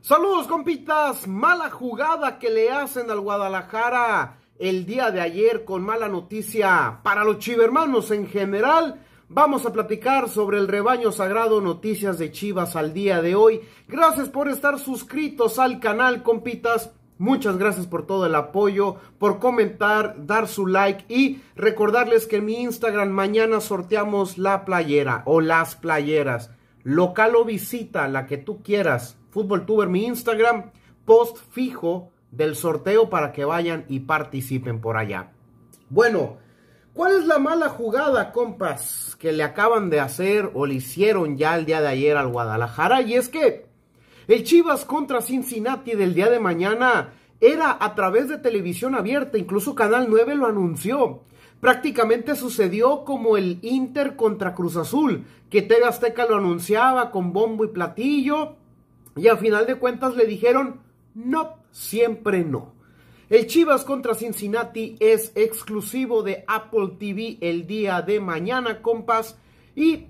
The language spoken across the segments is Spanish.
Saludos compitas, mala jugada que le hacen al Guadalajara el día de ayer con mala noticia para los chivermanos en general. Vamos a platicar sobre el rebaño sagrado Noticias de Chivas al día de hoy. Gracias por estar suscritos al canal compitas. Muchas gracias por todo el apoyo, por comentar, dar su like y recordarles que en mi Instagram mañana sorteamos la playera o las playeras. Local o visita, la que tú quieras Fútbol Tuber, mi Instagram, post fijo del sorteo para que vayan y participen por allá. Bueno, ¿cuál es la mala jugada, compas, que le acaban de hacer o le hicieron ya el día de ayer al Guadalajara? Y es que el Chivas contra Cincinnati del día de mañana era a través de televisión abierta, incluso Canal 9 lo anunció. Prácticamente sucedió como el Inter contra Cruz Azul, que TV lo anunciaba con bombo y platillo, y a final de cuentas le dijeron, no, siempre no. El Chivas contra Cincinnati es exclusivo de Apple TV el día de mañana, compas. Y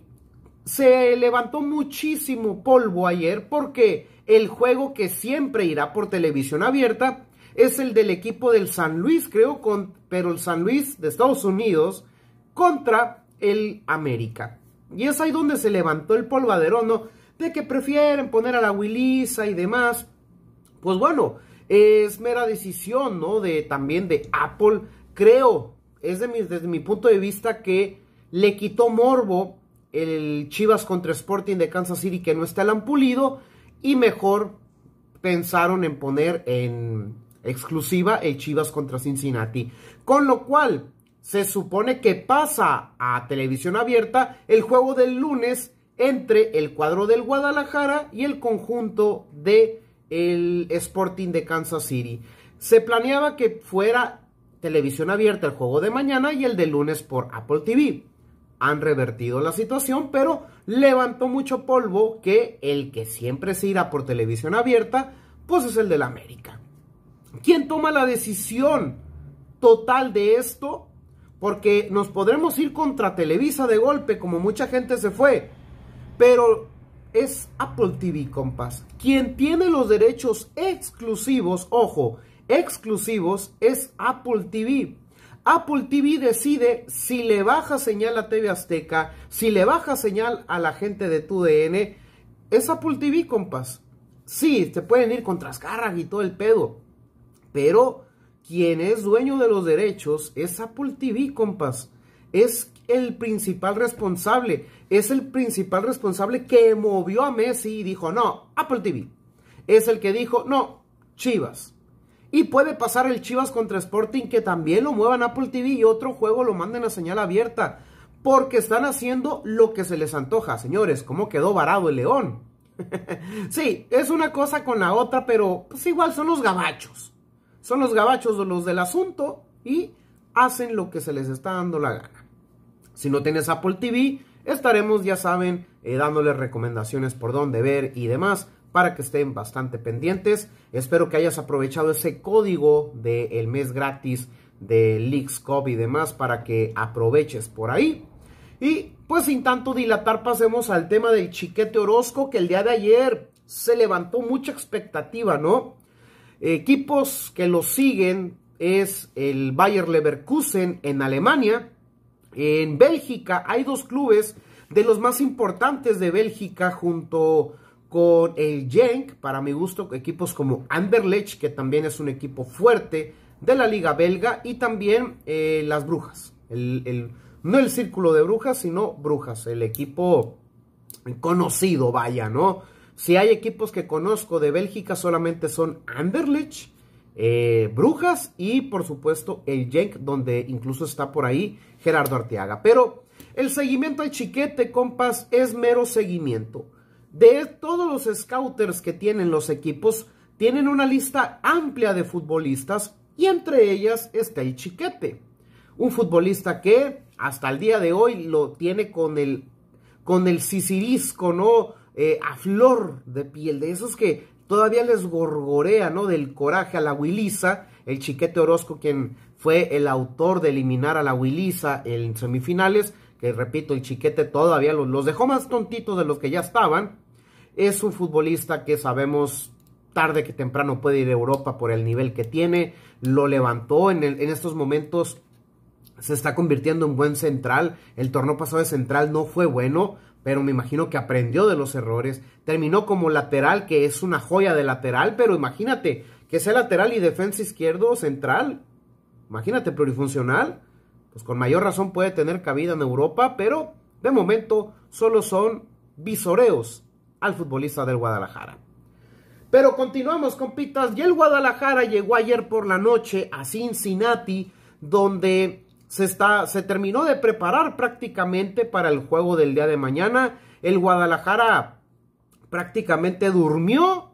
se levantó muchísimo polvo ayer porque el juego que siempre irá por televisión abierta es el del equipo del San Luis, creo, con, pero el San Luis de Estados Unidos contra el América. Y es ahí donde se levantó el polvadero, ¿no? de que prefieren poner a la Willisa y demás. Pues bueno, es mera decisión, ¿no? De también de Apple, creo, es de desde mi punto de vista que le quitó morbo el Chivas contra Sporting de Kansas City que no está el ampulido, y mejor pensaron en poner en exclusiva el Chivas contra Cincinnati. Con lo cual, se supone que pasa a televisión abierta el juego del lunes entre el cuadro del Guadalajara y el conjunto de el Sporting de Kansas City. Se planeaba que fuera televisión abierta el juego de mañana y el de lunes por Apple TV. Han revertido la situación, pero levantó mucho polvo que el que siempre se irá por televisión abierta, pues es el del América. ¿Quién toma la decisión total de esto? Porque nos podremos ir contra Televisa de golpe, como mucha gente se fue pero es Apple TV, compas. Quien tiene los derechos exclusivos, ojo, exclusivos, es Apple TV. Apple TV decide si le baja señal a TV Azteca, si le baja señal a la gente de TUDN. Es Apple TV, compas. Sí, te pueden ir con trascarra y todo el pedo. Pero quien es dueño de los derechos es Apple TV, compas. Es el principal responsable. Es el principal responsable que movió a Messi y dijo, no, Apple TV. Es el que dijo, no, Chivas. Y puede pasar el Chivas contra Sporting que también lo muevan Apple TV y otro juego lo manden a señal abierta. Porque están haciendo lo que se les antoja, señores. ¿Cómo quedó varado el león? sí, es una cosa con la otra, pero pues igual son los gabachos. Son los gabachos los del asunto y hacen lo que se les está dando la gana. Si no tienes Apple TV, estaremos, ya saben, eh, dándoles recomendaciones por dónde ver y demás para que estén bastante pendientes. Espero que hayas aprovechado ese código del mes gratis de LeaksCop y demás para que aproveches por ahí. Y pues sin tanto dilatar pasemos al tema del chiquete Orozco que el día de ayer se levantó mucha expectativa, ¿no? Equipos que lo siguen es el Bayer Leverkusen en Alemania, en Bélgica hay dos clubes de los más importantes de Bélgica junto con el Genk, para mi gusto, equipos como Anderlecht, que también es un equipo fuerte de la liga belga, y también eh, las Brujas, no el Círculo de Brujas, sino Brujas, el equipo conocido, vaya, ¿no? Si hay equipos que conozco de Bélgica, solamente son Anderlecht, eh, Brujas y por supuesto el Jenk, donde incluso está por ahí Gerardo Arteaga. Pero el seguimiento al chiquete, compas, es mero seguimiento. De todos los scouters que tienen los equipos, tienen una lista amplia de futbolistas y entre ellas está el chiquete. Un futbolista que hasta el día de hoy lo tiene con el, con el sicilisco, ¿no? Eh, a flor de piel, de esos que todavía les gorgorea, ¿no? Del coraje a la Wilisa, el chiquete Orozco, quien fue el autor de eliminar a la Wilisa en semifinales, que repito, el chiquete todavía los, dejó más tontitos de los que ya estaban. Es un futbolista que sabemos tarde que temprano puede ir a Europa por el nivel que tiene, lo levantó en, en estos momentos se está convirtiendo en buen central. El torneo pasado de central no fue bueno pero me imagino que aprendió de los errores. Terminó como lateral, que es una joya de lateral, pero imagínate que sea lateral y defensa izquierdo central. Imagínate, plurifuncional. Pues con mayor razón puede tener cabida en Europa, pero de momento solo son visoreos al futbolista del Guadalajara. Pero continuamos, compitas. Y el Guadalajara llegó ayer por la noche a Cincinnati, donde se, está, se terminó de preparar prácticamente para el juego del día de mañana. El Guadalajara prácticamente durmió.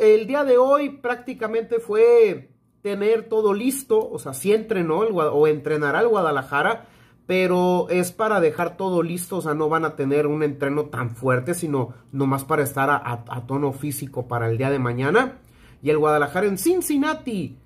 el día de hoy prácticamente fue tener todo listo, o sea, si entrenó el, o entrenará el Guadalajara, pero es para dejar todo listo, o sea, no van a tener un entreno tan fuerte, sino nomás para estar a tono físico para el día de mañana. Y el Guadalajara en Cincinnati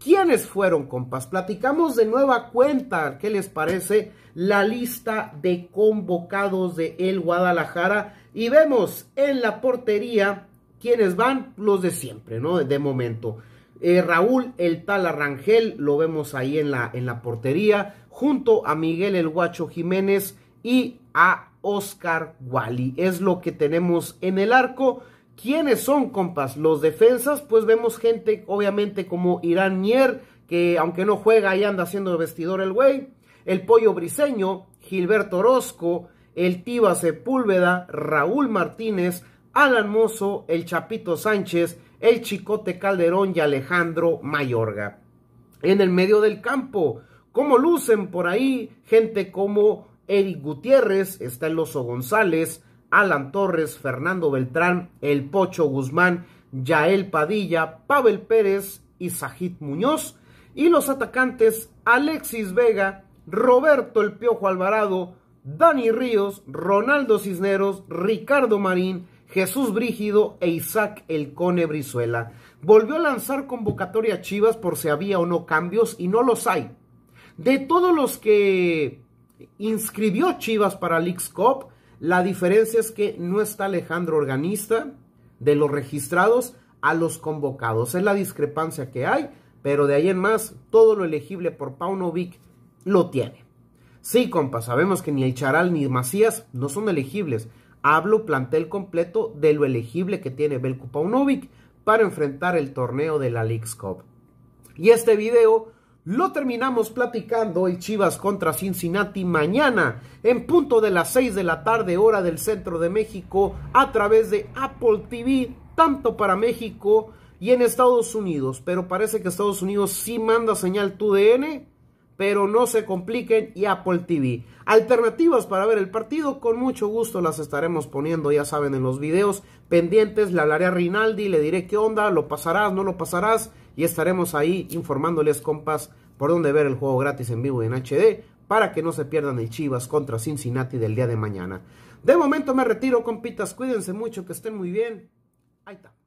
¿Quiénes fueron, compas? Platicamos de nueva cuenta, ¿qué les parece? La lista de convocados de el Guadalajara y vemos en la portería quiénes van, los de siempre, ¿no? De momento. Eh, Raúl el tal Arrangel, lo vemos ahí en la, en la portería, junto a Miguel el Guacho Jiménez y a Oscar Wally. Es lo que tenemos en el arco. ¿Quiénes son, compas? Los defensas, pues vemos gente, obviamente, como Irán Mier, que aunque no juega, ahí anda haciendo vestidor el güey. El Pollo Briseño, Gilberto Orozco, el Tiba Sepúlveda, Raúl Martínez, Alan Mozo, el Chapito Sánchez, el Chicote Calderón y Alejandro Mayorga. En el medio del campo, ¿cómo lucen por ahí gente como Eric Gutiérrez, está el Oso González, Alan Torres, Fernando Beltrán, El Pocho Guzmán, Yael Padilla, Pavel Pérez y Sajid Muñoz. Y los atacantes Alexis Vega, Roberto El Piojo Alvarado, Dani Ríos, Ronaldo Cisneros, Ricardo Marín, Jesús Brígido e Isaac El Cone Brizuela. Volvió a lanzar convocatoria Chivas por si había o no cambios y no los hay. De todos los que inscribió Chivas para Leagues Cup, la diferencia es que no está Alejandro Organista de los registrados a los convocados. Es la discrepancia que hay, pero de ahí en más, todo lo elegible por Paunovic lo tiene. Sí, compa, sabemos que ni el Charal ni Macías no son elegibles. Hablo plantel completo de lo elegible que tiene Belku Paunovic para enfrentar el torneo de la League's Cup. Y este video lo terminamos platicando el Chivas contra Cincinnati mañana en punto de las 6 de la tarde hora del centro de México a través de Apple TV tanto para México y en Estados Unidos. Pero parece que Estados Unidos sí manda señal DN pero no se compliquen y Apple TV. Alternativas para ver el partido, con mucho gusto las estaremos poniendo, ya saben, en los videos pendientes. Le hablaré a Rinaldi, le diré qué onda, lo pasarás, no lo pasarás y estaremos ahí informándoles, compas, por dónde ver el juego gratis en vivo en HD para que no se pierdan el Chivas contra Cincinnati del día de mañana. De momento me retiro, compitas, cuídense mucho, que estén muy bien. Ahí está.